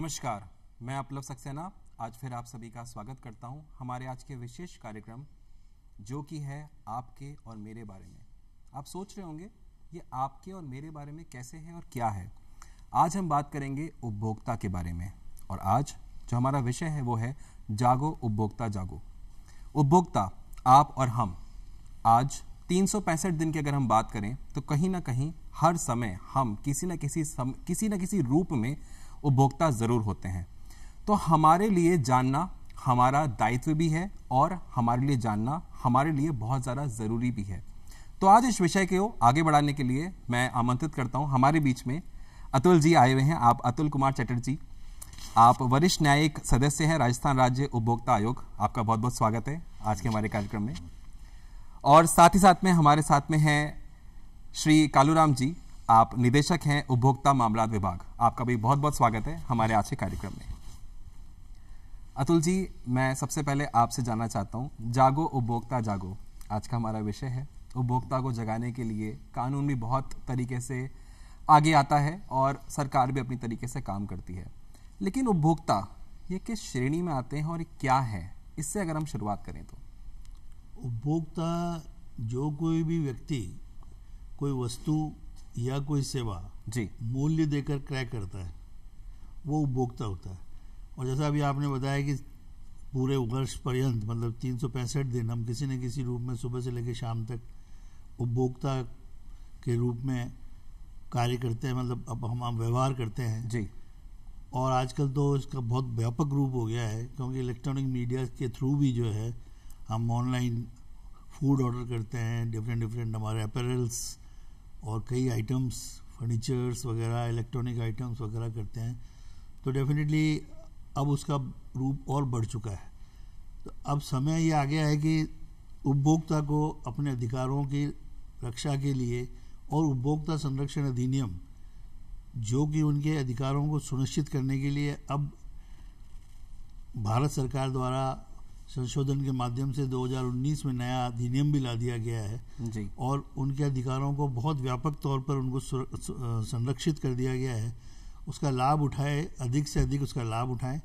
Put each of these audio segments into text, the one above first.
नमस्कार मैं अपलव सक्सेना आज फिर आप सभी का स्वागत करता हूं हमारे आज के विशेष कार्यक्रम जो कि है आपके और मेरे बारे में आप सोच रहे होंगे ये आपके और मेरे बारे में कैसे है और क्या है आज हम बात करेंगे उपभोक्ता के बारे में और आज जो हमारा विषय है वो है जागो उपभोक्ता जागो उपभोक्ता आप और हम आज तीन दिन की अगर हम बात करें तो कहीं ना कहीं हर समय हम किसी न किसी सम, किसी न किसी रूप में उपभोक्ता ज़रूर होते हैं तो हमारे लिए जानना हमारा दायित्व भी है और हमारे लिए जानना हमारे लिए बहुत ज़्यादा ज़रूरी भी है तो आज इस विषय को आगे बढ़ाने के लिए मैं आमंत्रित करता हूँ हमारे बीच में अतुल जी आए हुए हैं आप अतुल कुमार चटर्जी आप वरिष्ठ न्यायिक सदस्य हैं राजस्थान राज्य उपभोक्ता आयोग आपका बहुत बहुत स्वागत है आज के हमारे कार्यक्रम में और साथ ही साथ में हमारे साथ में हैं श्री कालूराम जी आप निदेशक हैं उपभोक्ता मामला विभाग आपका भी बहुत बहुत स्वागत है हमारे आज के कार्यक्रम में अतुल जी मैं सबसे पहले आपसे जानना चाहता हूँ जागो उपभोक्ता जागो आज का हमारा विषय है उपभोक्ता को जगाने के लिए कानून भी बहुत तरीके से आगे आता है और सरकार भी अपनी तरीके से काम करती है लेकिन उपभोक्ता ये किस श्रेणी में आते हैं और क्या है इससे अगर हम शुरुआत करें तो उपभोक्ता जो कोई भी व्यक्ति कोई वस्तु या कोई सेवा जी मूल्य देकर क्रय करता है वो उपभोक्ता होता है और जैसा अभी आपने बताया कि पूरे वर्ष पर्यंत मतलब तीन सौ पैंसठ दिन हम किसी न किसी रूप में सुबह से लेकर शाम तक उपभोक्ता के रूप में कार्य करते हैं मतलब अब हम व्यवहार करते हैं जी और आजकल तो इसका बहुत व्यापक रूप हो गया है क्योंकि इलेक्ट्रॉनिक मीडिया के थ्रू भी जो है हम ऑनलाइन फूड ऑर्डर करते हैं डिफरेंट डिफरेंट हमारे अपेरल्स और कई आइटम्स फर्नीचर्स वगैरह इलेक्ट्रॉनिक आइटम्स वगैरह करते हैं तो डेफिनेटली अब उसका रूप और बढ़ चुका है तो अब समय ये आ गया है कि उपभोक्ता को अपने अधिकारों की रक्षा के लिए और उपभोक्ता संरक्षण अधिनियम जो कि उनके अधिकारों को सुनिश्चित करने के लिए अब भारत सरकार द्वारा संशोधन के माध्यम से 2019 में नया अधिनियम भी ला दिया गया है जी। और उनके अधिकारों को बहुत व्यापक तौर पर उनको संरक्षित कर दिया गया है उसका लाभ उठाए अधिक से अधिक उसका लाभ उठाएं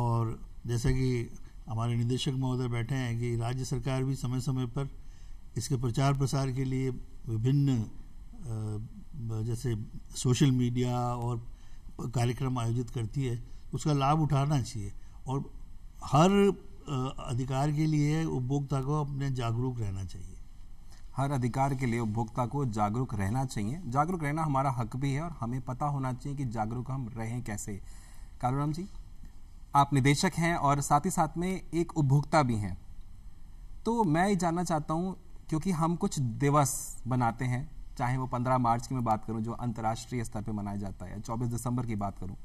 और जैसा कि हमारे निदेशक महोदय बैठे हैं कि राज्य सरकार भी समय समय पर इसके प्रचार प्रसार के लिए विभिन्न जैसे सोशल मीडिया और कार्यक्रम आयोजित करती है उसका लाभ उठाना चाहिए और हर अधिकार के लिए उपभोक्ता को अपने जागरूक रहना चाहिए हर अधिकार के लिए उपभोक्ता को जागरूक रहना चाहिए जागरूक रहना हमारा हक भी है और हमें पता होना चाहिए कि जागरूक हम रहें कैसे कालूराम जी आप निदेशक हैं और साथ ही साथ में एक उपभोक्ता भी हैं तो मैं ये जानना चाहता हूँ क्योंकि हम कुछ दिवस बनाते हैं चाहे वो 15 मार्च की मैं बात करूं जो अंतर्राष्ट्रीय स्तर पर मनाया जाता है चौबीस दिसंबर की बात करूँ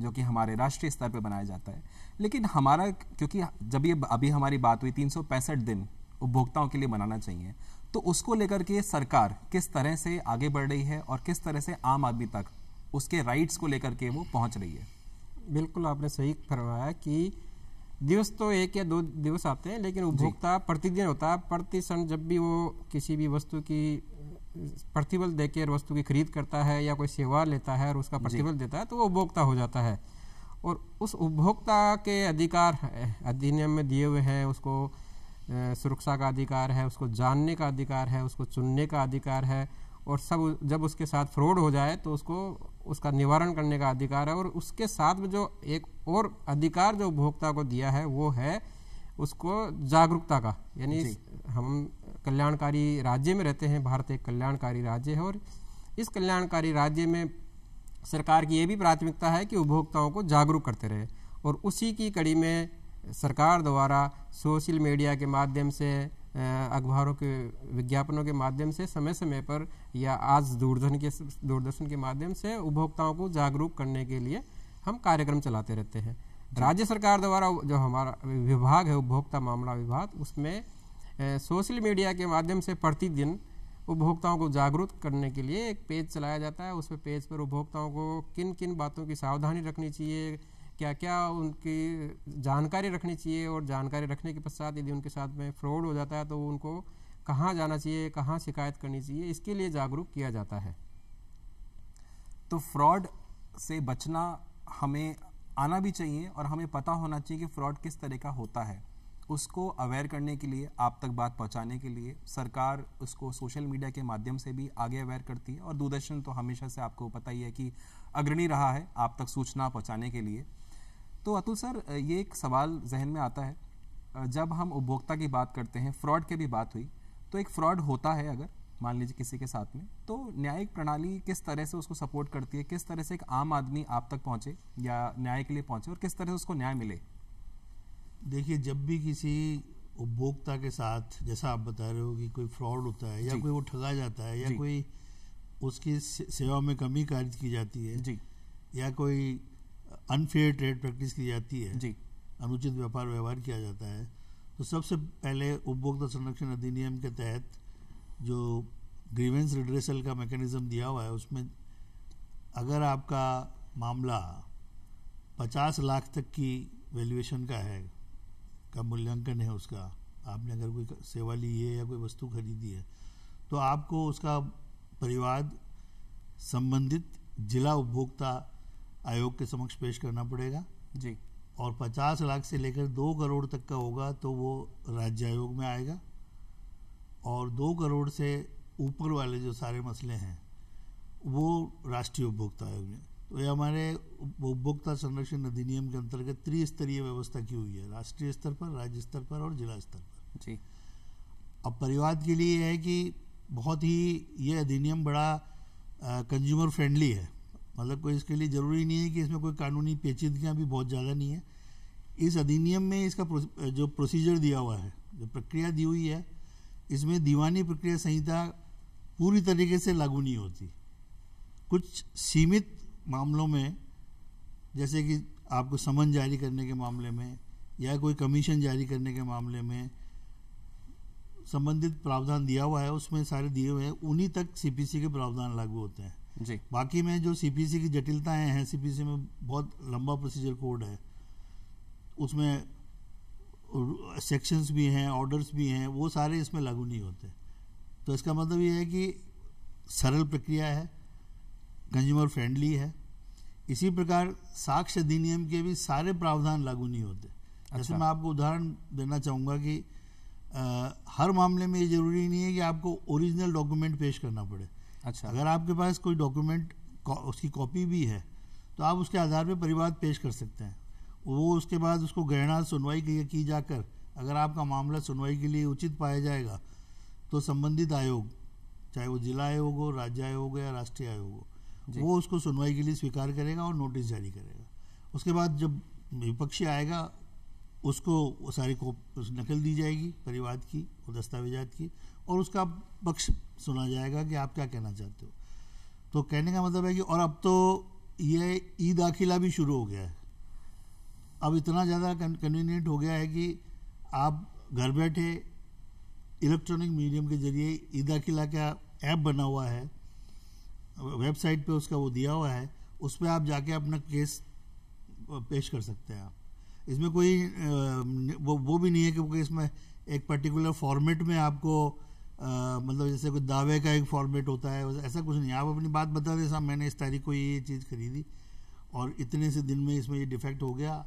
जो कि हमारे राष्ट्रीय स्तर पर बनाया जाता है लेकिन हमारा क्योंकि जब ये अभी हमारी बात हुई तीन दिन उपभोक्ताओं के लिए बनाना चाहिए तो उसको लेकर के सरकार किस तरह से आगे बढ़ रही है और किस तरह से आम आदमी तक उसके राइट्स को लेकर के वो पहुंच रही है बिल्कुल आपने सही फरमाया कि दिवस तो एक या दो दिवस आते हैं लेकिन उपभोक्ता प्रतिदिन होता है प्रति क्षण जब भी वो किसी भी वस्तु की प्रतिबल देकर वस्तु की खरीद करता है या कोई सेवा लेता है और उसका प्रतिबल देता है तो वो उपभोक्ता हो जाता है और उस उपभोक्ता के अधिकार अधिनियम में दिए हुए हैं उसको सुरक्षा का अधिकार है उसको जानने का अधिकार है उसको चुनने का अधिकार है और सब जब उसके साथ फ्रॉड हो जाए तो उसको उसका निवारण करने का अधिकार है और उसके साथ में जो एक और अधिकार जो उपभोक्ता को दिया है वो है उसको जागरूकता का यानी हम कल्याणकारी राज्य में रहते हैं भारत एक कल्याणकारी राज्य है और इस कल्याणकारी राज्य में सरकार की ये भी प्राथमिकता है कि उपभोक्ताओं को जागरूक करते रहे और उसी की कड़ी में सरकार द्वारा सोशल मीडिया के माध्यम से अखबारों के विज्ञापनों के माध्यम से समय समय पर या आज दूरदर्शन के दूरदर्शन के माध्यम से उपभोक्ताओं को जागरूक करने के लिए हम कार्यक्रम चलाते रहते हैं राज्य सरकार द्वारा जो हमारा विभाग है उपभोक्ता मामला विभाग उसमें सोशल मीडिया के माध्यम से प्रतिदिन उपभोक्ताओं को जागरूक करने के लिए एक पेज चलाया जाता है उस पेज पर उपभोक्ताओं को किन किन बातों की सावधानी रखनी चाहिए क्या क्या उनकी जानकारी रखनी चाहिए और जानकारी रखने के पश्चात यदि उनके साथ में फ्रॉड हो जाता है तो उनको कहाँ जाना चाहिए कहाँ शिकायत करनी चाहिए इसके लिए जागरूक किया जाता है तो फ्रॉड से बचना हमें आना भी चाहिए और हमें पता होना चाहिए कि फ्रॉड किस तरह का होता है उसको अवेयर करने के लिए आप तक बात पहुंचाने के लिए सरकार उसको सोशल मीडिया के माध्यम से भी आगे अवेयर करती है और दूरदर्शन तो हमेशा से आपको पता ही है कि अग्रणी रहा है आप तक सूचना पहुंचाने के लिए तो अतुल सर ये एक सवाल जहन में आता है जब हम उपभोक्ता की बात करते हैं फ्रॉड की भी बात हुई तो एक फ्रॉड होता है अगर मान लीजिए किसी के साथ में तो न्यायिक प्रणाली किस तरह से उसको सपोर्ट करती है किस तरह से एक आम आदमी आप तक पहुंचे या न्याय के लिए पहुंचे और किस तरह से उसको न्याय मिले देखिए जब भी किसी उपभोक्ता के साथ जैसा आप बता रहे हो कि कोई फ्रॉड होता है या कोई वो ठगा जाता है या कोई उसकी सेवा में कमी कार्य की जाती है जी या कोई अनफेयर ट्रेड प्रैक्टिस की जाती है जी अनुचित व्यापार व्यवहार किया जाता है तो सबसे पहले उपभोक्ता संरक्षण अधिनियम के तहत जो ग्रीवेंस रिड्रेसल का मैकेनिज़्म दिया हुआ है उसमें अगर आपका मामला पचास लाख तक की वैल्यूएशन का है का मूल्यांकन है उसका आपने अगर कोई सेवा ली है या कोई वस्तु खरीदी है तो आपको उसका परिवाद संबंधित जिला उपभोक्ता आयोग के समक्ष पेश करना पड़ेगा जी और 50 लाख से लेकर दो करोड़ तक का होगा तो वो राज्य आयोग में आएगा और दो करोड़ से ऊपर वाले जो सारे मसले हैं वो राष्ट्रीय उपभोक्ता आयोग में तो ये हमारे उपभोक्ता संरक्षण अधिनियम के अंतर्गत त्रिस्तरीय व्यवस्था की हुई है राष्ट्रीय स्तर पर राज्य स्तर पर और जिला स्तर पर जी अब परिवाद के लिए है कि बहुत ही ये अधिनियम बड़ा कंज्यूमर फ्रेंडली है मतलब कोई इसके लिए ज़रूरी नहीं है कि इसमें कोई कानूनी पेचीदगियाँ भी बहुत ज़्यादा नहीं है इस अधिनियम में इसका जो प्रोसीजर दिया हुआ है जो प्रक्रिया दी हुई है इसमें दीवानी प्रक्रिया संहिता पूरी तरीके से लागू नहीं होती कुछ सीमित मामलों में जैसे कि आपको समन जारी करने के मामले में या कोई कमीशन जारी करने के मामले में संबंधित प्रावधान दिया हुआ है उसमें सारे दिए हुए हैं उन्हीं तक सीपीसी के प्रावधान लागू होते हैं जी बाकी में जो सीपीसी की जटिलताएं हैं सीपीसी में बहुत लंबा प्रोसीजर कोड है उसमें सेक्शंस भी हैं ऑर्डर्स भी हैं वो सारे इसमें लागू नहीं होते तो इसका मतलब ये है कि सरल प्रक्रिया है कंज्यूमर फ्रेंडली है इसी प्रकार साक्ष्य अधिनियम के भी सारे प्रावधान लागू नहीं होते अच्छा। जैसे मैं आपको उदाहरण देना चाहूँगा कि आ, हर मामले में ये जरूरी नहीं है कि आपको ओरिजिनल डॉक्यूमेंट पेश करना पड़े अच्छा अगर आपके पास कोई डॉक्यूमेंट उसकी कॉपी भी है तो आप उसके आधार पर परिवाद पेश कर सकते हैं वो उसके बाद उसको गहना सुनवाई की, की जाकर अगर आपका मामला सुनवाई के लिए उचित पाया जाएगा तो संबंधित आयोग चाहे वो जिला आयोग हो राज्य आयोग हो या राष्ट्रीय आयोग हो वो उसको सुनवाई के लिए स्वीकार करेगा और नोटिस जारी करेगा उसके बाद जब विपक्षी आएगा उसको सारी को नकल दी जाएगी परिवाद की और दस्तावेजात की और उसका पक्ष सुना जाएगा कि आप क्या कहना चाहते हो तो कहने का मतलब है कि और अब तो ये ई दाखिला भी शुरू हो गया है अब इतना ज़्यादा कन्वीनियंट हो गया है कि आप घर बैठे इलेक्ट्रॉनिक मीडियम के जरिए ई दाखिला का ऐप बना हुआ है वेबसाइट पे उसका वो दिया हुआ है उस पर आप जाके अपना केस पेश कर सकते हैं आप इसमें कोई वो वो भी नहीं है क्योंकि इसमें एक पर्टिकुलर फॉर्मेट में आपको आ, मतलब जैसे कोई दावे का एक फॉर्मेट होता है ऐसा कुछ नहीं आप अपनी बात बता दें साहब मैंने इस तारीख को ये चीज़ खरीदी और इतने से दिन में इसमें ये डिफेक्ट हो गया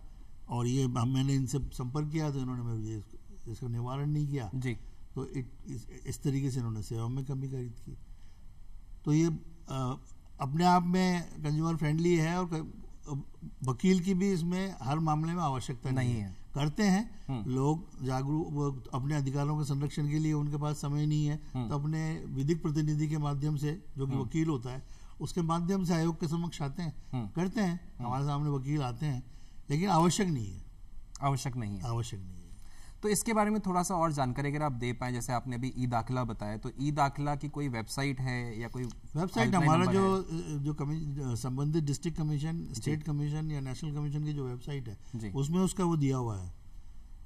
और ये मैंने इनसे संपर्क किया तो इन्होंने मेरे इसका निवारण नहीं किया जी तो इट इस, इस तरीके से इन्होंने सेवा में कमी खरीद की तो ये अपने आप में कंज्यूमर फ्रेंडली है और वकील की भी इसमें हर मामले में आवश्यकता नहीं, नहीं है करते हैं हम्म। लोग जागरूक अपने अधिकारों के संरक्षण के लिए उनके पास समय नहीं है हम्म। तो अपने विधिक प्रतिनिधि के माध्यम से जो कि हम्म। वकील होता है उसके माध्यम से आयोग के समक्ष आते हैं करते हैं हमारे सामने वकील आते हैं लेकिन आवश्यक नहीं है आवश्यक नहीं है आवश्यक नहीं तो इसके बारे में थोड़ा सा और जानकारी अगर आप दे पाए जैसे आपने अभी ई दाखिला बताया तो ई दाखिला की कोई वेबसाइट है या कोई वेबसाइट हमारा जो जो संबंधित डिस्ट्रिक्ट कमीशन स्टेट कमीशन या नेशनल कमीशन की जो वेबसाइट है उसमें उसका वो दिया हुआ है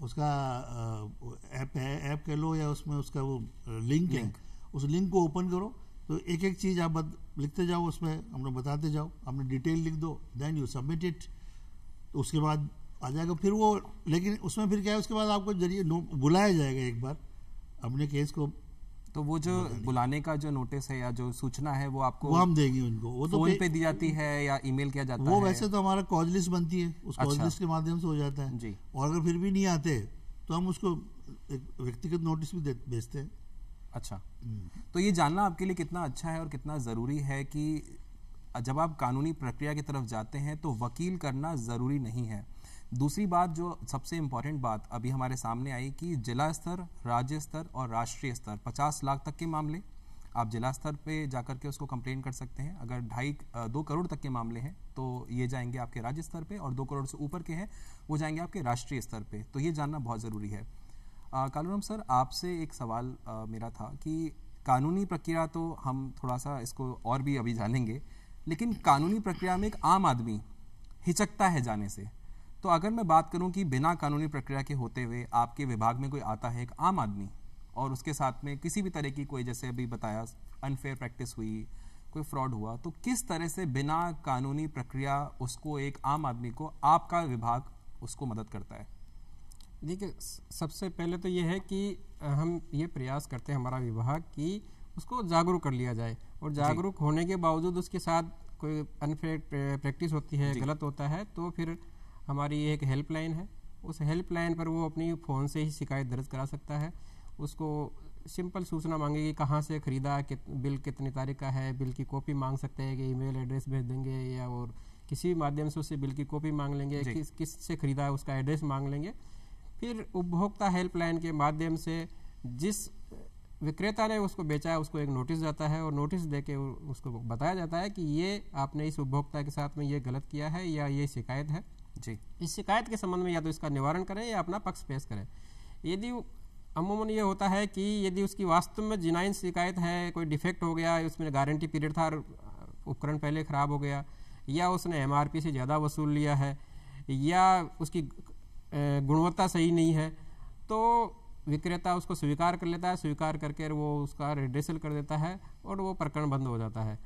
उसका ऐप है ऐप कह लो या उसमें उसका वो लिंक, लिंक है उस लिंक को ओपन करो तो एक एक चीज़ आप बत, लिखते जाओ उसमें हम लोग बताते जाओ अपने डिटेल लिख दो देन यू सबमिट इट तो उसके बाद आ जाएगा फिर वो लेकिन उसमें फिर क्या है उसके बाद आपको जरिए बुलाया जाएगा एक बार अपने केस को तो वो जो बुलाने का जो नोटिस है या जो सूचना है वो आपको वो हम देंगे उनको वो तो फोन पे दी जाती है या ईमेल किया जाता वो है वो वैसे तो हमारा कॉज लिस्ट बनती है उस कॉज अच्छा। लिस्ट के माध्यम से हो जाता है जी और अगर फिर भी नहीं आते तो हम उसको एक व्यक्तिगत नोटिस भी भेजते हैं अच्छा हम्म। तो ये जानना आपके लिए कितना अच्छा है और कितना ज़रूरी है कि जब आप कानूनी प्रक्रिया की तरफ जाते हैं तो वकील करना ज़रूरी नहीं है दूसरी बात जो सबसे इम्पॉर्टेंट बात अभी हमारे सामने आई कि जिला स्तर राज्य स्तर और राष्ट्रीय स्तर 50 लाख तक के मामले आप जिला स्तर पे जाकर के उसको कंप्लेन कर सकते हैं अगर ढाई दो करोड़ तक के मामले हैं तो ये जाएंगे आपके राज्य स्तर पे और दो करोड़ से ऊपर के हैं वो जाएंगे आपके राष्ट्रीय स्तर पे तो ये जानना बहुत ज़रूरी है कालूराम सर आपसे एक सवाल आ, मेरा था कि कानूनी प्रक्रिया तो हम थोड़ा सा इसको और भी अभी जानेंगे लेकिन कानूनी प्रक्रिया में एक आम आदमी हिचकता है जाने से तो अगर मैं बात करूं कि बिना कानूनी प्रक्रिया के होते हुए आपके विभाग में कोई आता है एक आम आदमी और उसके साथ में किसी भी तरह की कोई जैसे अभी बताया अनफेयर प्रैक्टिस हुई कोई फ्रॉड हुआ तो किस तरह से बिना कानूनी प्रक्रिया उसको एक आम आदमी को आपका विभाग उसको मदद करता है देखिए सबसे पहले तो ये है कि हम ये प्रयास करते हैं हमारा विभाग कि उसको जागरूक कर लिया जाए और जागरूक होने के बावजूद उसके साथ कोई अनफेयर प्रैक्टिस होती है गलत होता है तो फिर हमारी एक हेल्पलाइन है उस हेल्पलाइन पर वो अपनी फ़ोन से ही शिकायत दर्ज करा सकता है उसको सिंपल सूचना मांगेगी कहाँ से ख़रीदा कित, बिल कितनी तारीख का है बिल की कॉपी मांग सकते हैं कि ईमेल एड्रेस भेज देंगे या और किसी माध्यम से उससे बिल की कॉपी मांग लेंगे किस किस से ख़रीदा है उसका एड्रेस मांग लेंगे फिर उपभोक्ता हेल्पलाइन के माध्यम से जिस विक्रेता ने उसको बेचा है उसको एक नोटिस जाता है और नोटिस दे के उसको बताया जाता है कि ये आपने इस उपभोक्ता के साथ में ये गलत किया है या ये शिकायत है जी इस शिकायत के संबंध में या तो इसका निवारण करें या अपना पक्ष पेश करें यदि अमूमन ये होता है कि यदि उसकी वास्तव में जिनाइन शिकायत है कोई डिफेक्ट हो गया उसमें गारंटी पीरियड था और उपकरण पहले ख़राब हो गया या उसने एम से ज़्यादा वसूल लिया है या उसकी गुणवत्ता सही नहीं है तो विक्रेता उसको स्वीकार कर लेता है स्वीकार करके वो उसका रिड्रेसल कर देता है और वो प्रकरण बंद हो जाता है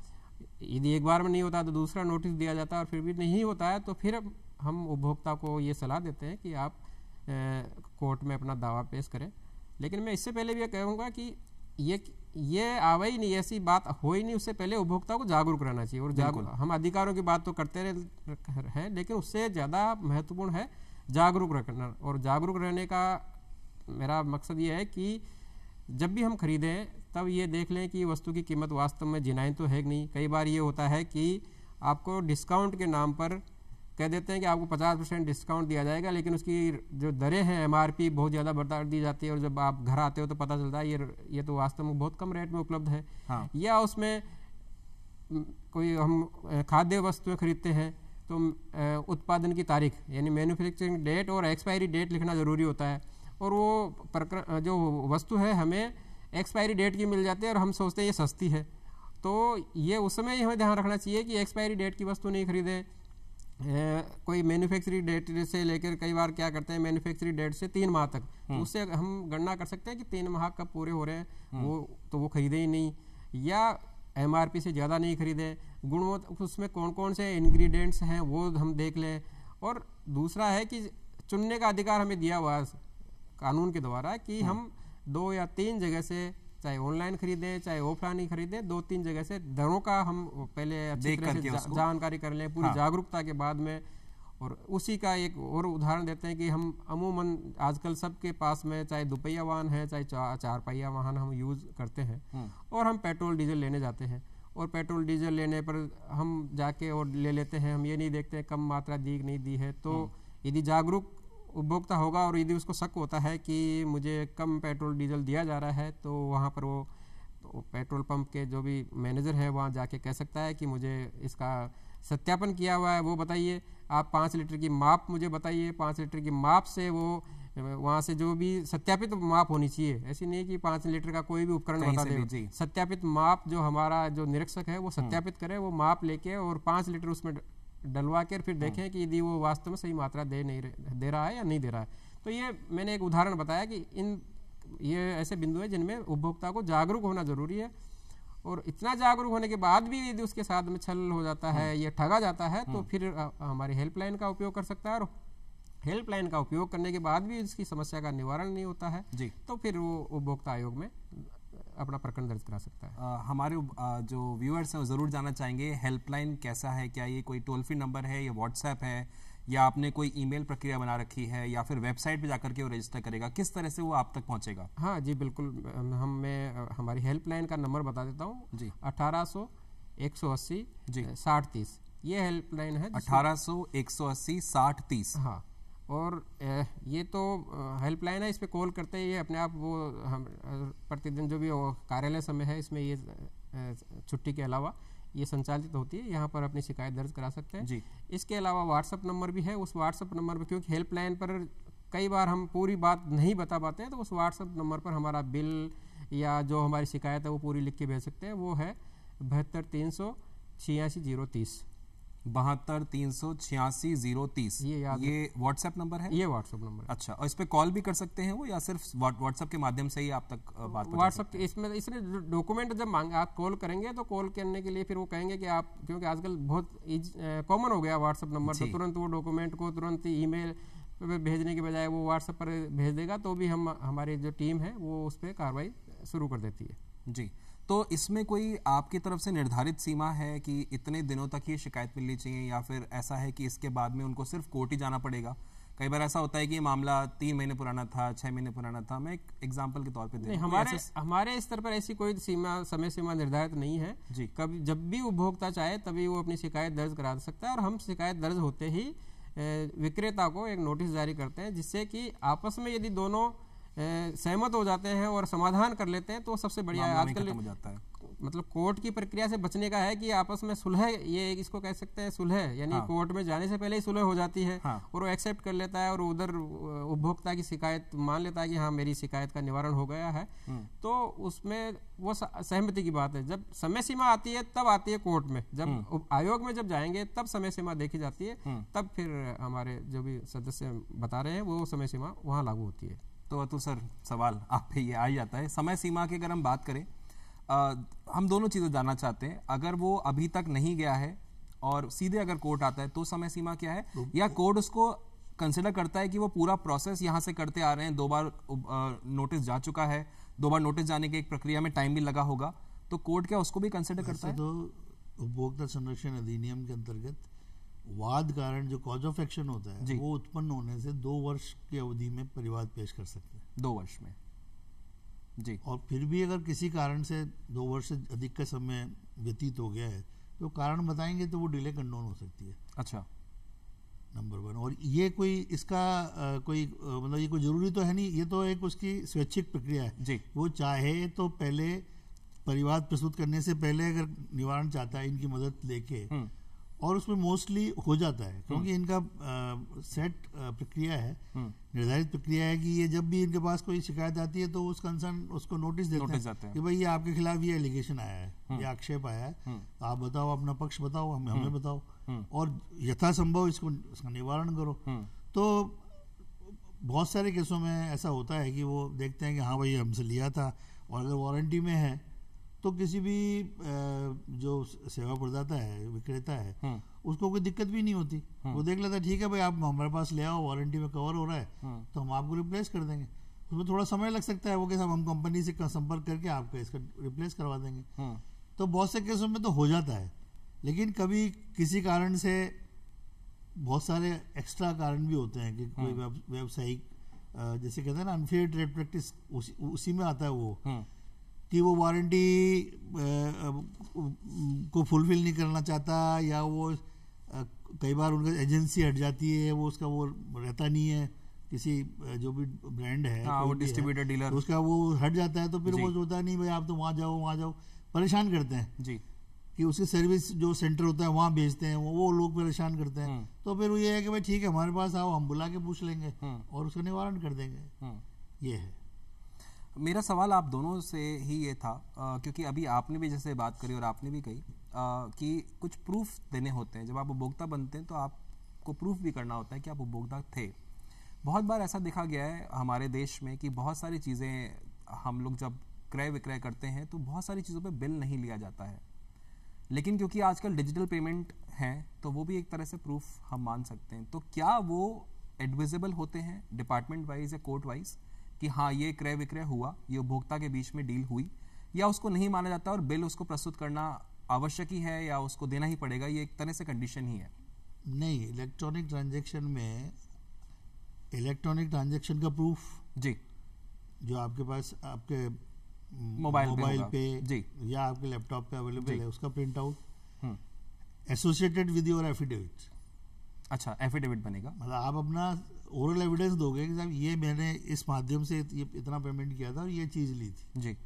यदि एक बार में नहीं होता तो दूसरा नोटिस दिया जाता है और फिर भी नहीं होता है तो फिर हम उपभोक्ता को ये सलाह देते हैं कि आप कोर्ट में अपना दावा पेश करें लेकिन मैं इससे पहले भी यह कहूँगा कि ये ये आवा ही नहीं ऐसी बात हो ही नहीं उससे पहले उपभोक्ता को जागरूक रहना चाहिए और जागरूक हम अधिकारों की बात तो करते रहे हैं लेकिन उससे ज़्यादा महत्वपूर्ण है जागरूक रखना और जागरूक रहने का मेरा मकसद ये है कि जब भी हम खरीदें तब ये देख लें कि वस्तु की कीमत वास्तव में जिनाइन तो है कि नहीं कई बार ये होता है कि आपको डिस्काउंट के नाम पर कह देते हैं कि आपको 50 परसेंट डिस्काउंट दिया जाएगा लेकिन उसकी जो दरें हैं एमआरपी बहुत ज़्यादा बढ़ा दी जाती है और जब आप घर आते हो तो पता चलता है ये ये तो वास्तव में बहुत कम रेट में उपलब्ध है हाँ। या उसमें कोई हम खाद्य वस्तुएँ खरीदते हैं तो उत्पादन की तारीख यानी मैन्युफैक्चरिंग डेट और एक्सपायरी डेट लिखना ज़रूरी होता है और वो प्रक्र जो वस्तु है हमें एक्सपायरी डेट की मिल जाती है और हम सोचते हैं ये सस्ती है तो ये उस समय ही हमें ध्यान रखना चाहिए कि एक्सपायरी डेट की वस्तु नहीं खरीदें कोई मैन्युफैक्चरिंग डेट से लेकर कई बार क्या करते हैं मैन्युफैक्चरिंग डेट से तीन माह तक तो उससे हम गणना कर सकते हैं कि तीन माह कब पूरे हो रहे हैं हम्म। वो तो वो खरीदे ही नहीं या एम से ज़्यादा नहीं खरीदे गुणवत्ता उसमें कौन कौन से इन्ग्रीडियंट्स हैं वो हम देख लें और दूसरा है कि चुनने का अधिकार हमें दिया हुआ है कानून के द्वारा कि हम्म। हम दो या तीन जगह से चाहे ऑनलाइन खरीदे चाहे ऑफलाइन ही खरीदे दो तीन जगह से दरों का हम पहले अच्छी तरह से जानकारी कर लें पूरी हाँ। जागरूकता के बाद में और उसी का एक और उदाहरण देते हैं कि हम अमूमन आजकल सबके पास में चाहे दोपहिया वाहन है चाहे चा, चार पहिया वाहन हम यूज़ करते हैं हम्म। और हम पेट्रोल डीजल लेने जाते हैं और पेट्रोल डीजल लेने पर हम जाके और ले लेते हैं हम ये नहीं देखते कम मात्रा दी नहीं दी है तो हम्म। यदि जागरूक उपभोक्ता होगा और यदि उसको शक होता है कि मुझे कम पेट्रोल डीजल दिया जा रहा है तो वहाँ पर वो तो पेट्रोल पंप के जो भी मैनेजर है वहाँ जाके कह सकता है कि मुझे इसका सत्यापन किया हुआ है वो बताइए आप पाँच लीटर की माप मुझे बताइए पाँच लीटर की माप से वो वहाँ से जो भी सत्यापित माप होनी चाहिए ऐसी नहीं कि पाँच लीटर का कोई भी उपकरण बता दे सत्यापित माप जो हमारा जो निरीक्षक है वो सत्यापित करे वो माप लेके और पाँच लीटर उसमें डलवा कर फिर देखें हाँ। कि यदि वो वास्तव में सही मात्रा दे नहीं दे रहा है या नहीं दे रहा है तो ये मैंने एक उदाहरण बताया कि इन ये ऐसे बिंदु हैं जिनमें उपभोक्ता को जागरूक होना जरूरी है और इतना जागरूक होने के बाद भी यदि उसके साथ में छल हो जाता है हाँ। या ठगा जाता है तो हाँ। फिर हमारी हेल्पलाइन का उपयोग कर सकता है और हेल्पलाइन का उपयोग करने के बाद भी इसकी समस्या का निवारण नहीं होता है जी तो फिर वो उपभोक्ता आयोग में अपना प्रकरण दर्ज करा सकता है आ, हमारे जो व्यूअर्स हैं वो ज़रूर जानना चाहेंगे हेल्पलाइन कैसा है क्या ये कोई टोल फ्री नंबर है या व्हाट्सएप है या आपने कोई ईमेल प्रक्रिया बना रखी है या फिर वेबसाइट पे जाकर के वो रजिस्टर करेगा किस तरह से वो आप तक पहुंचेगा हाँ जी बिल्कुल हम मैं हमारी हेल्पलाइन का नंबर बता देता हूँ जी अठारह सौ एक सौ अस्सी जी साठ तीस ये हेल्पलाइन है अठारह सौ एक सौ अस्सी साठ तीस हाँ और ये तो हेल्पलाइन है इस पर कॉल करते हैं ये अपने आप वो हम प्रतिदिन जो भी कार्यालय समय है इसमें ये छुट्टी के अलावा ये संचालित होती है यहाँ पर अपनी शिकायत दर्ज करा सकते हैं जी इसके अलावा व्हाट्सअप नंबर भी है उस व्हाट्सअप नंबर पर क्योंकि हेल्पलाइन पर कई बार हम पूरी बात नहीं बता पाते हैं तो उस व्हाट्सअप नंबर पर हमारा बिल या जो हमारी शिकायत है वो पूरी लिख के भेज सकते हैं वो है बहत्तर तीन सौ छियासी जीरो तीस बहत्तर तीन सौ छियासी जीरो तीस ये याद ये व्हाट्सएप नंबर है ये व्हाट्सएप नंबर अच्छा और इस पर कॉल भी कर सकते हैं वो या सिर्फ व्हाट्सएप के माध्यम से ही आप तक बात व्हाट्सएप इसमें इसलिए डॉक्यूमेंट जब मांग आप कॉल करेंगे तो कॉल करने के लिए फिर वो कहेंगे कि आप क्योंकि आजकल बहुत कॉमन हो गया व्हाट्सएप नंबर तो तुरंत वो डॉक्यूमेंट को तुरंत ईमेल भेजने के बजाय वो व्हाट्सएप पर भेज देगा तो भी हम हमारी जो टीम है वो उस पर कार्रवाई शुरू कर देती है जी तो इसमें कोई आपकी तरफ से निर्धारित सीमा है कि इतने दिनों तक ये शिकायत मिलनी चाहिए या फिर ऐसा है कि इसके बाद में उनको सिर्फ कोर्ट ही जाना पड़ेगा कई बार ऐसा होता है कि मामला तीन महीने पुराना था छः महीने पुराना था मैं एक एग्जाम्पल के तौर पर दे हमारे हमारे स्तर पर ऐसी कोई सीमा समय सीमा निर्धारित नहीं है जी कभी जब भी उपभोक्ता चाहे तभी वो अपनी शिकायत दर्ज करा सकता है और हम शिकायत दर्ज होते ही विक्रेता को एक नोटिस जारी करते हैं जिससे कि आपस में यदि दोनों सहमत हो जाते हैं और समाधान कर लेते हैं तो सबसे बढ़िया है आजकल मतलब कोर्ट की प्रक्रिया से बचने का है कि आपस में सुलह ये इसको कह सकते हैं सुलह यानी हाँ। कोर्ट में जाने से पहले ही सुलह हो जाती है हाँ। और वो एक्सेप्ट कर लेता है और उधर उपभोक्ता की शिकायत मान लेता है कि हाँ मेरी शिकायत का निवारण हो गया है हम्म। तो उसमें वो सहमति की बात है जब समय सीमा आती है तब आती है कोर्ट में जब हम्म। आयोग में जब जाएंगे तब समय सीमा देखी जाती है हम्म। तब फिर हमारे जो भी सदस्य बता रहे हैं वो समय सीमा वहाँ लागू होती है तो अतुल तो सर सवाल आप पे ये आ जाता है समय सीमा की अगर हम बात करें आ, हम दोनों चीज़ें जानना चाहते हैं अगर वो अभी तक नहीं गया है और सीधे अगर कोर्ट आता है तो समय सीमा क्या है तो, या कोर्ट उसको कंसिडर करता है कि वो पूरा प्रोसेस यहाँ से करते आ रहे हैं दो बार नोटिस जा चुका है दो बार नोटिस जाने के एक प्रक्रिया में टाइम भी लगा होगा तो कोर्ट क्या उसको भी कंसिडर करता है तो उपभोक्ता संरक्षण अधिनियम के अंतर्गत वाद कारण जो कॉज ऑफ एक्शन होता है वो उत्पन्न होने से दो वर्ष की अवधि में परिवाद पेश कर सकते हैं दो वर्ष में जी और फिर भी अगर किसी कारण से दो वर्ष से अधिक का समय व्यतीत हो गया है तो कारण बताएंगे तो वो डिले कंडोन हो सकती है अच्छा नंबर वन और ये कोई इसका आ, कोई मतलब ये कोई जरूरी तो है नहीं ये तो एक उसकी स्वैच्छिक प्रक्रिया है जी वो चाहे तो पहले परिवार प्रस्तुत करने से पहले अगर निवारण चाहता है इनकी मदद लेके हम्म। और उसमें मोस्टली हो जाता है क्योंकि हम्म। इनका आ, सेट प्रक्रिया है हम्म। निर्धारित प्रक्रिया है कि ये जब भी इनके पास कोई शिकायत आती है तो उस कंसर्न उसको नोटिस देते नोटिस हैं, कि भाई ये आपके खिलाफ ये एलिगेशन आया है हम्म। ये आक्षेप आया है तो आप बताओ अपना पक्ष बताओ हमें हमें बताओ और यथासंभव इसको इसका निवारण करो तो बहुत सारे केसों में ऐसा होता है कि वो देखते हैं कि हाँ भाई हमसे लिया था और अगर वारंटी में है तो किसी भी जो सेवा प्रदाता है विक्रेता है हाँ। उसको कोई दिक्कत भी नहीं होती हाँ। वो देख लेता ठीक है भाई आप हमारे पास ले आओ वारंटी में कवर हो रहा है हाँ। तो हम आपको रिप्लेस कर देंगे उसमें थोड़ा समय लग सकता है वो कैसे हम कंपनी से संपर्क करके आपका इसका रिप्लेस करवा देंगे तो बहुत से केसों में तो हो जाता है लेकिन कभी किसी कारण से बहुत सारे एक्स्ट्रा कारण भी होते हैं कि कोई व्यावसायिक जैसे कहते हैं ना अनफेयर ट्रेड प्रैक्टिस उसी में आता है वो कि वो वारंटी को फुलफिल नहीं करना चाहता या वो कई बार उनका एजेंसी हट जाती है वो उसका वो रहता नहीं है किसी जो भी ब्रांड है आ, हाँ, वो डिस्ट्रीब्यूटर डीलर तो उसका वो हट जाता है तो फिर वो होता नहीं भाई आप तो वहाँ जाओ वहाँ जाओ परेशान करते हैं जी कि उसकी सर्विस जो सेंटर होता है वहाँ भेजते हैं वो वो लोग परेशान करते हैं हम्म। तो फिर ये है कि भाई ठीक है हमारे पास आओ हम बुला के पूछ लेंगे हम्म। और उसका निवारण कर देंगे हम्म। ये है मेरा सवाल आप दोनों से ही ये था आ, क्योंकि अभी आपने भी जैसे बात करी और आपने भी कही आ, कि कुछ प्रूफ देने होते हैं जब आप उपभोक्ता बनते हैं तो आपको प्रूफ भी करना होता है कि आप उपभोक्ता थे बहुत बार ऐसा देखा गया है हमारे देश में कि बहुत सारी चीज़ें हम लोग जब क्रय विक्रय करते हैं तो बहुत सारी चीज़ों पर बिल नहीं लिया जाता है लेकिन क्योंकि आजकल डिजिटल पेमेंट हैं तो वो भी एक तरह से प्रूफ हम मान सकते हैं तो क्या वो एडविजेबल होते हैं डिपार्टमेंट वाइज या कोर्ट वाइज़ कि हाँ ये क्रय विक्रय हुआ ये उपभोक्ता के बीच में डील हुई या उसको नहीं माना जाता और बिल उसको प्रस्तुत करना आवश्यक ही है या उसको देना ही पड़ेगा ये एक तरह से कंडीशन ही है नहीं इलेक्ट्रॉनिक ट्रांजेक्शन में इलेक्ट्रॉनिक ट्रांजेक्शन का प्रूफ जी जो आपके पास आपके मोबाइल मोबाइल पे, पे जी या आपके लैपटॉप पे अवेलेबल है उसका print out associated with your affidavit अच्छा एफिडेविट बनेगा मतलब आप अपना ओरल एविडेंस दोगे कि साहब ये मैंने इस माध्यम से ये इतना पेमेंट किया था और ये चीज़ ली थी जी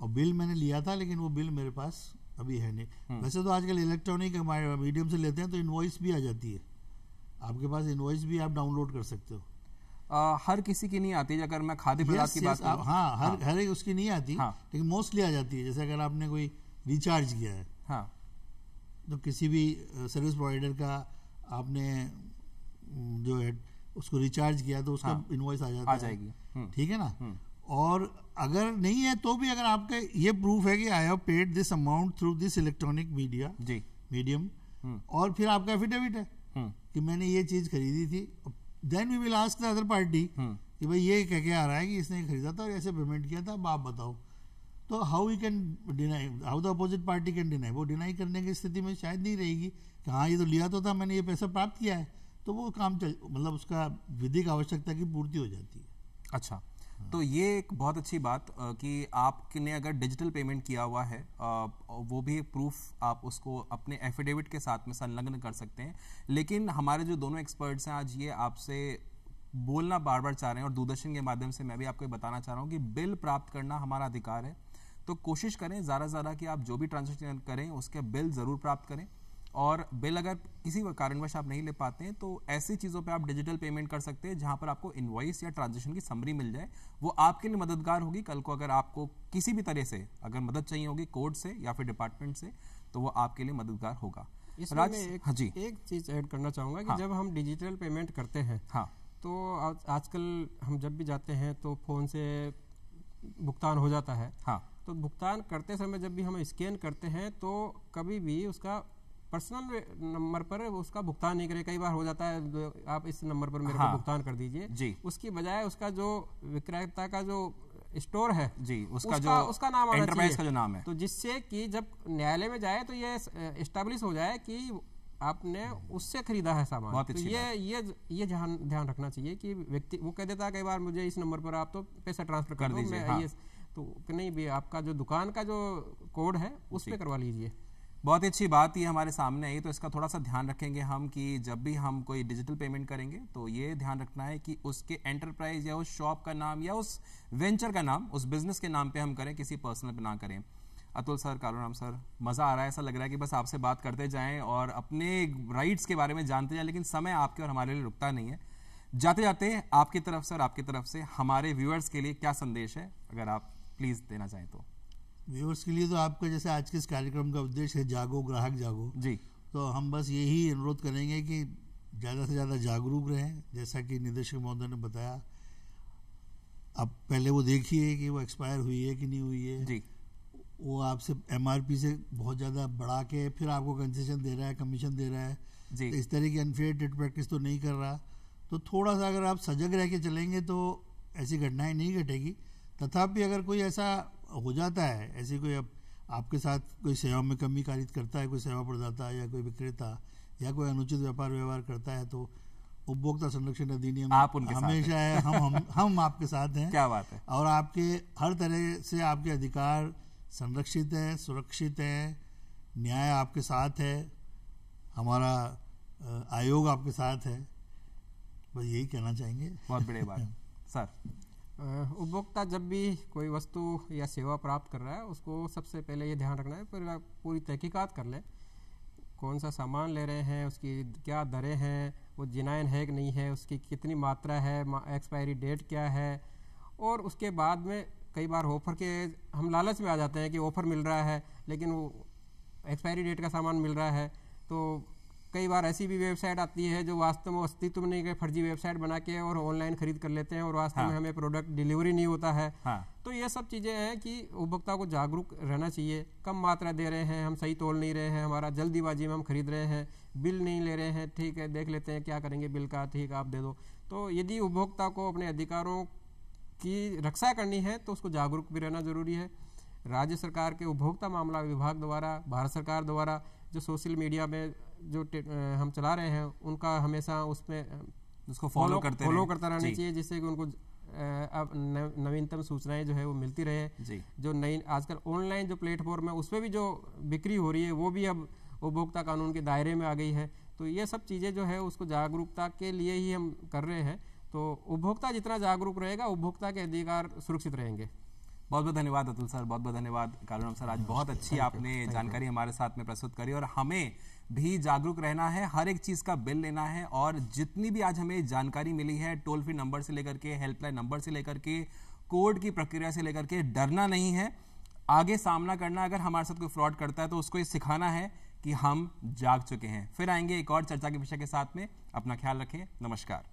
और बिल मैंने लिया था लेकिन वो बिल मेरे पास अभी है नहीं हम्म। वैसे तो आजकल इलेक्ट्रॉनिक हमारे मीडियम से लेते हैं तो इन्वाइस भी आ जाती है आपके पास इन्वाइस भी आप डाउनलोड कर सकते हो आ, हर किसी की नहीं आती अगर मैं खाद्य पदार्थ की बात हाँ, हाँ हर हाँ। हर एक उसकी नहीं आती हाँ, लेकिन मोस्टली आ जाती है जैसे अगर आपने कोई रिचार्ज किया है हाँ, तो किसी भी सर्विस प्रोवाइडर का आपने जो है उसको रिचार्ज किया तो उसका हाँ, आ जाता आ जाएगी हम्म। ठीक है ना हम्म। और अगर नहीं है तो भी अगर आपका ये प्रूफ है कि I have paid this amount through this electronic media जी मीडियम हम्म। और फिर आपका एफिडेविट है कि मैंने ये चीज खरीदी थी then we will ask the other party कि भाई ये कह के आ रहा है कि इसने खरीदा था और ऐसे पेमेंट किया था अब आप बताओ तो how you can deny how the opposite party can deny वो डिनाई करने की स्थिति में शायद नहीं रहेगी कि हाँ ये तो लिया तो था मैंने ये पैसा प्राप्त किया है तो वो काम चल मतलब उसका विधिक आवश्यकता की पूर्ति हो जाती है अच्छा तो ये एक बहुत अच्छी बात कि आपने अगर डिजिटल पेमेंट किया हुआ है वो भी प्रूफ आप उसको अपने एफिडेविट के साथ में संलग्न कर सकते हैं लेकिन हमारे जो दोनों एक्सपर्ट्स हैं आज ये आपसे बोलना बार बार चाह रहे हैं और दूरदर्शन के माध्यम से मैं भी आपको बताना चाह रहा हूँ कि बिल प्राप्त करना हमारा अधिकार है तो कोशिश करें ज़्यादा से ज़्यादा कि आप जो भी ट्रांजेक्शन करें उसके बिल ज़रूर प्राप्त करें और बिल अगर किसी कारणवश आप नहीं ले पाते हैं तो ऐसी चीज़ों पे आप डिजिटल पेमेंट कर सकते हैं जहाँ पर आपको इन्वाइस या ट्रांजेक्शन की समरी मिल जाए वो आपके लिए मददगार होगी कल को अगर आपको किसी भी तरह से अगर मदद चाहिए होगी कोर्ट से या फिर डिपार्टमेंट से तो वो आपके लिए मददगार होगा राज एक, हाँ जी एक चीज़ ऐड करना चाहूंगा कि हाँ, जब हम डिजिटल पेमेंट करते हैं हाँ तो आजकल हम जब भी जाते हैं तो फ़ोन से भुगतान हो जाता है हाँ तो भुगतान करते समय जब भी हम स्कैन करते हैं तो कभी भी उसका पर्सनल नंबर पर उसका भुगतान नहीं करें कई बार हो जाता है आप इस नंबर पर मेरे हाँ, को भुगतान कर दीजिए जी उसकी बजाय उसका जो विक्रेता का जो स्टोर है जी उसका, उसका जो उसका नाम एंटरप्राइज का जो नाम है तो जिससे कि जब न्यायालय में जाए तो ये स्टेब्लिश हो जाए कि आपने उससे खरीदा है सामान बहुत अच्छी तो ये ये ये ध्यान ध्यान रखना चाहिए कि व्यक्ति वो कह देता है कई बार मुझे इस नंबर पर आप तो पैसा ट्रांसफर कर दीजिए हाँ। तो नहीं भी आपका जो दुकान का जो कोड है उस पर करवा लीजिए बहुत ही अच्छी बात ये हमारे सामने आई तो इसका थोड़ा सा ध्यान रखेंगे हम कि जब भी हम कोई डिजिटल पेमेंट करेंगे तो ये ध्यान रखना है कि उसके एंटरप्राइज या उस शॉप का नाम या उस वेंचर का नाम उस बिजनेस के नाम पे हम करें किसी पर्सनल पे ना करें अतुल सर कालूराम सर मज़ा आ रहा है ऐसा लग रहा है कि बस आपसे बात करते जाएँ और अपने राइट्स के बारे में जानते जाएँ लेकिन समय आपके और हमारे लिए रुकता नहीं है जाते जाते आपकी तरफ से और आपकी तरफ से हमारे व्यूअर्स के लिए क्या संदेश है अगर आप प्लीज़ देना चाहें तो व्यूअर्स के लिए तो आपका जैसे आज के इस कार्यक्रम का उद्देश्य है जागो ग्राहक जागो जी तो हम बस यही अनुरोध करेंगे कि ज़्यादा से ज़्यादा जागरूक रहें जैसा कि निदेशक महोदय ने बताया आप पहले वो देखिए कि वो एक्सपायर हुई है कि नहीं हुई है जी वो आपसे एम से बहुत ज़्यादा बढ़ा के फिर आपको कंसेशन दे रहा है कमीशन दे रहा है जी तो इस तरह की अनफेयर ट्रेड प्रैक्टिस तो नहीं कर रहा तो थोड़ा सा अगर आप सजग रह के चलेंगे तो ऐसी घटनाएं नहीं घटेगी तथापि अगर कोई ऐसा हो जाता है ऐसे कोई अब आपके साथ कोई सेवा में कमी कारित करता है कोई सेवा प्रदाता या कोई विक्रेता या कोई अनुचित व्यापार व्यवहार करता है तो उपभोक्ता संरक्षण अधिनियम आप उनके हमेशा है हम हम हम आपके साथ हैं क्या बात है और आपके हर तरह से आपके अधिकार संरक्षित हैं सुरक्षित हैं न्याय आपके साथ है हमारा आयोग आपके साथ है बस यही कहना चाहेंगे बहुत बड़ी बात सर उपभोक्ता जब भी कोई वस्तु या सेवा प्राप्त कर रहा है उसको सबसे पहले ये ध्यान रखना है फिर आप पूरी तहकीकात कर लें कौन सा सामान ले रहे हैं उसकी क्या दरें हैं वो जिनाइन है कि नहीं है उसकी कितनी मात्रा है एक्सपायरी डेट क्या है और उसके बाद में कई बार ऑफ़र के हम लालच में आ जाते हैं कि ऑफ़र मिल रहा है लेकिन वो एक्सपायरी डेट का सामान मिल रहा है तो कई बार ऐसी भी वेबसाइट आती है जो वास्तव में अस्तित्व में नहीं गए फर्जी वेबसाइट बना के और ऑनलाइन खरीद कर लेते हैं और वास्तव हाँ। में हमें प्रोडक्ट डिलीवरी नहीं होता है हाँ। तो ये सब चीज़ें हैं कि उपभोक्ता को जागरूक रहना चाहिए कम मात्रा दे रहे हैं हम सही तोल नहीं रहे हैं हमारा जल्दीबाजी में हम खरीद रहे हैं बिल नहीं ले रहे हैं ठीक है देख लेते हैं क्या करेंगे बिल का ठीक आप दे दो तो यदि उपभोक्ता को अपने अधिकारों की रक्षा करनी है तो उसको जागरूक भी रहना जरूरी है राज्य सरकार के उपभोक्ता मामला विभाग द्वारा भारत सरकार द्वारा जो सोशल मीडिया में जो हम चला रहे हैं उनका हमेशा उसमें उसको फॉलो करते फॉलो करता रहना चाहिए जिससे कि उनको अब नवीनतम सूचनाएं जो है वो मिलती रहे जो नई आजकल ऑनलाइन जो प्लेटफॉर्म है उसमें भी जो बिक्री हो रही है वो भी अब उपभोक्ता कानून के दायरे में आ गई है तो ये सब चीज़ें जो है उसको जागरूकता के लिए ही हम कर रहे हैं तो उपभोक्ता जितना जागरूक रहेगा उपभोक्ता के अधिकार सुरक्षित रहेंगे बहुत बहुत धन्यवाद अतुल सर बहुत बहुत धन्यवाद कालूराम सर आज बहुत अच्छी आपने जानकारी हमारे साथ में प्रस्तुत करी और हमें भी जागरूक रहना है हर एक चीज़ का बिल लेना है और जितनी भी आज हमें जानकारी मिली है टोल फ्री नंबर से लेकर के हेल्पलाइन नंबर से लेकर के कोर्ट की प्रक्रिया से लेकर के डरना नहीं है आगे सामना करना अगर हमारे साथ कोई फ्रॉड करता है तो उसको ये सिखाना है कि हम जाग चुके हैं फिर आएंगे एक और चर्चा के विषय के साथ में अपना ख्याल रखें नमस्कार